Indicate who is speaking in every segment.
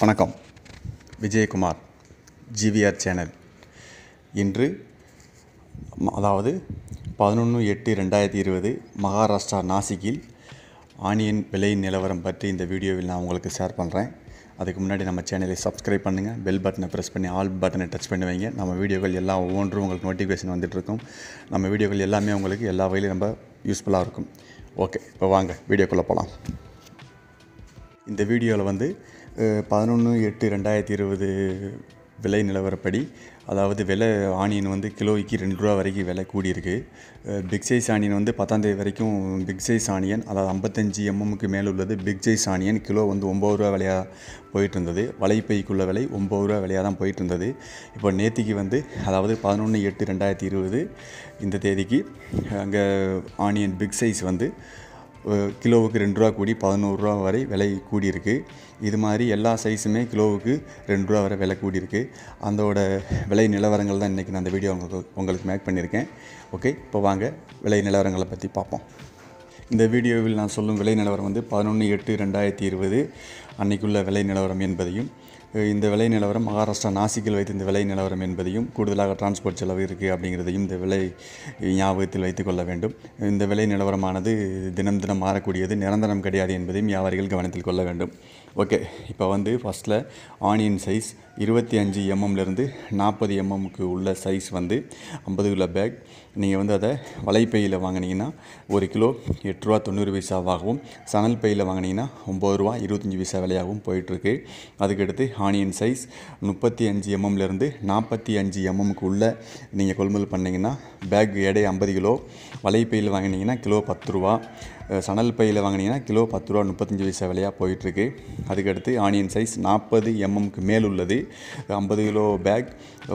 Speaker 1: வணக்கம் Vijayakumar GVR channel இன்று அதாவது பதினொன்று எட்டு ரெண்டாயிரத்தி இருபது மகாராஷ்டிரா நாசிக்கில் ஆனியன் விலை நிலவரம் பற்றி இந்த வீடியோவில் நான் உங்களுக்கு ஷேர் பண்ணுறேன் அதுக்கு முன்னாடி நம்ம சேனலை சப்ஸ்கிரைப் பண்ணுங்கள் பெல் பட்டனை ப்ரெஸ் பண்ணி ஆல் பட்டனை டச் பண்ணி வைங்க நம்ம வீடியோக்கள் எல்லாம் ஒவ்வொன்றும் உங்களுக்கு நோட்டிஃபிகேஷன் வந்துட்டுருக்கும் நம்ம வீடியோக்கள் எல்லாமே உங்களுக்கு எல்லா வகையிலும் ரொம்ப யூஸ்ஃபுல்லாக இருக்கும் ஓகே இப்போ வாங்க வீடியோக்குள்ளே போகலாம் இந்த வீடியோவில் வந்து பதினொன்று எட்டு ரெண்டாயிரத்தி இருபது விலை நிலவரப்படி அதாவது விலை ஆனியன் வந்து கிலோவுக்கு ரெண்டு ரூபா வரைக்கும் விலை கூடியிருக்கு பிக் சைஸ் ஆனியன் வந்து பத்தாந்தேதி வரைக்கும் பிக் சைஸ் ஆனியன் அதாவது ஐம்பத்தஞ்சு எம்எம்முக்கு மேலே உள்ளது பிக் சைஸ் ஆனியன் கிலோ வந்து ஒம்பது ரூபா விலையாக போயிட்டு இருந்தது வலைப்பைக்குள்ள விலை ஒம்பது ரூபா விலையாக தான் போயிட்டு இருந்தது இப்போ நேற்றுக்கு வந்து அதாவது பதினொன்று எட்டு ரெண்டாயிரத்தி இருபது இந்த தேதிக்கு அங்கே ஆனியன் பிக் சைஸ் வந்து கிலோவுக்கு ரெண்டு ரூபா கூடி பதினோருவா வரை விலை கூடியிருக்கு இது மாதிரி எல்லா சைஸுமே கிலோவுக்கு ரெண்டு ரூபா வரை விலை கூடியிருக்கு அதோட விலை நிலவரங்கள் தான் இன்றைக்கி நான் அந்த வீடியோ உங்களுக்கு உங்களுக்கு மேக் பண்ணியிருக்கேன் ஓகே இப்போ வாங்க விலை நிலவரங்களை பற்றி பார்ப்போம் இந்த வீடியோவில் நான் சொல்லும் விலை நிலவரம் வந்து பதினொன்று எட்டு ரெண்டாயிரத்தி இருபது அன்றைக்குள்ள விலை நிலவரம் என்பதையும் இந்த விலை நிலவரம் மகாராஷ்டிரா நாசிக்கில் வைத்து இந்த விலை நிலவரம் என்பதையும் கூடுதலாக டிரான்ஸ்போர்ட் செலவு இருக்குது அப்படிங்கிறதையும் இந்த விலை ஞாபகத்தில் வைத்துக்கொள்ள வேண்டும் இந்த விலை நிலவரமானது தினம் தினம் மாறக்கூடியது நிரந்தரம் கிடையாது என்பதையும் வியாபாரிகள் கவனத்தில் கொள்ள வேண்டும் ஓகே இப்போ வந்து ஃபஸ்ட்டில் ஆனியன் சைஸ் இருபத்தி அஞ்சு எம்எம்லேருந்து நாற்பது எம்எம்முக்கு உள்ள சைஸ் வந்து ஐம்பது கிலோ பேக் நீங்கள் வந்து அதை வலைப்பையில் வாங்கினீங்கன்னா ஒரு கிலோ எட்டுரூவா தொண்ணூறு பைசாவாகவும் சணல் பையில் வாங்கினீங்கன்னா ஒம்பது ரூபா இருபத்தஞ்சி பைசா விலையாகவும் போயிட்டுருக்கு அதுக்கடுத்து ஆனியன் சைஸ் முப்பத்தி அஞ்சு எம்எம்லேருந்து நாற்பத்தி அஞ்சு எம்எம்முக்கு உள்ள நீங்கள் கொள்முதல் பண்ணிங்கன்னா பேக் எடை ஐம்பது கிலோ வலைப்பையில் வாங்கினீங்கன்னா கிலோ பத்து ரூபா சணல் பையில் வாங்கினீங்கன்னா கிலோ பத்து ரூபா முப்பத்தஞ்சு வயசு விலையாக போயிட்டுருக்கு அதுக்கடுத்து ஆனியன் சைஸ் நாற்பது எம்எம்க்கு மேல் உள்ளது ஐம்பது கிலோ பேக்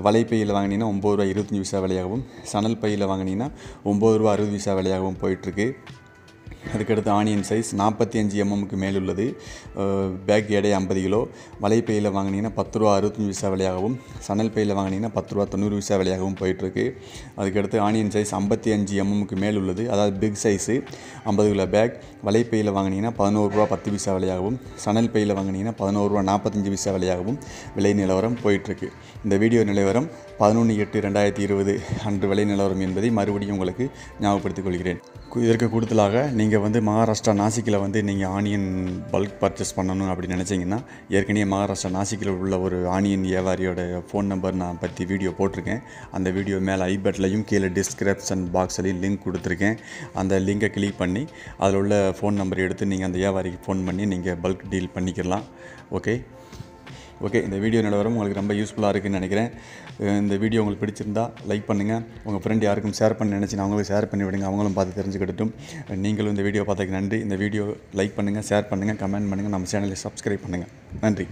Speaker 1: வலைப்பையில் வாங்கினீங்கன்னா ஒம்பது ரூபா இருபத்தஞ்சி வயசா விலையாகவும் சணல் பையில் வாங்கினீங்கன்னா ஒம்பது ரூபா அறுபது வயசா விலையாகவும் போயிட்டுருக்கு அதுக்கடுத்து ஆனியன் சைஸ் நாற்பத்தி அஞ்சு எம்எம்க்கு மேல் உள்ளது பேக் எடை ஐம்பது கிலோ வலைப்பையில் வாங்கினீங்கன்னா பத்து ரூபா அறுபத்தஞ்சு விசா விலையாகவும் சணல் பையில் வாங்கினீங்கன்னா பத்து ரூபா தொண்ணூறு விசா விலையாகவும் போயிட்டுருக்கு அதுக்கடுத்து ஆனியன் சைஸ் ஐம்பத்தி அஞ்சு எம்எம்க்கு மேல் உள்ளது அதாவது பிக் சைஸு ஐம்பது கிலோ பேக் வலைப்பையில் வாங்கினீங்கன்னா பதினோரு ரூபா பத்து விசா விலையாகவும் சணல் பையில் வாங்கினீங்கன்னா பதினோரு ரூபா நாற்பத்தஞ்சு விசா விலையாகவும் விலை நிலவரம் போயிட்டுருக்கு இந்த வீடியோ நிலவரம் பதினொன்று எட்டு ரெண்டாயிரத்தி இருபது அன்று விலை நிலவரம் என்பதை மறுபடியும் உங்களுக்கு ஞாபகப்படுத்திக் கொள்கிறேன் இதற்கு கூடுதலாக நீங்கள் நீங்கள் வந்து மகாராஷ்டிரா நாசிக்கில் வந்து நீங்கள் ஆனியன் பல்க் பர்ச்சேஸ் பண்ணணும் அப்படின்னு நினச்சிங்கன்னா ஏற்கனவே மகாராஷ்டிரா நாசிக்கில் உள்ள ஒரு ஆனியன் வியாபாரியோட ஃபோன் நம்பர் நான் பற்றி வீடியோ போட்டிருக்கேன் அந்த வீடியோ மேலே ஐபட்லையும் கீழே டிஸ்கிரிப்ஷன் பாக்ஸ்லையும் லிங்க் கொடுத்துருக்கேன் அந்த லிங்கை கிளிக் பண்ணி அதில் உள்ள ஃபோன் நம்பர் எடுத்து நீங்கள் அந்த வியாபாரிக்கு ஃபோன் பண்ணி நீங்கள் பல்க் டீல் பண்ணிக்கலாம் ஓகே ஓகே இந்த வீடியோ நிலவரம் உங்களுக்கு ரொம்ப யூஸ்ஃபுல்லாக இருக்குதுன்னு நினைக்கிறேன் இந்த வீடியோ உங்களுக்கு பிடிச்சிருந்தா லைக் பண்ணுங்கள் உங்கள் ஃப்ரெண்ட் யாருக்கும் ஷேர் பண்ண நினச்சினா அவங்களும் ஷேர் பண்ணி விடுங்க அவங்களும் பார்த்து தெரிஞ்சுக்கிட்டும் நீங்களும் இந்த வீடியோ பார்த்ததுக்கு நன்றி இந்த வீடியோ லைக் பண்ணுங்கள் ஷேர் பண்ணுங்கள் கமெண்ட் பண்ணுங்கள் நம்ம சேனலை சப்ஸ்கிரைப் பண்ணுங்கள் நன்றி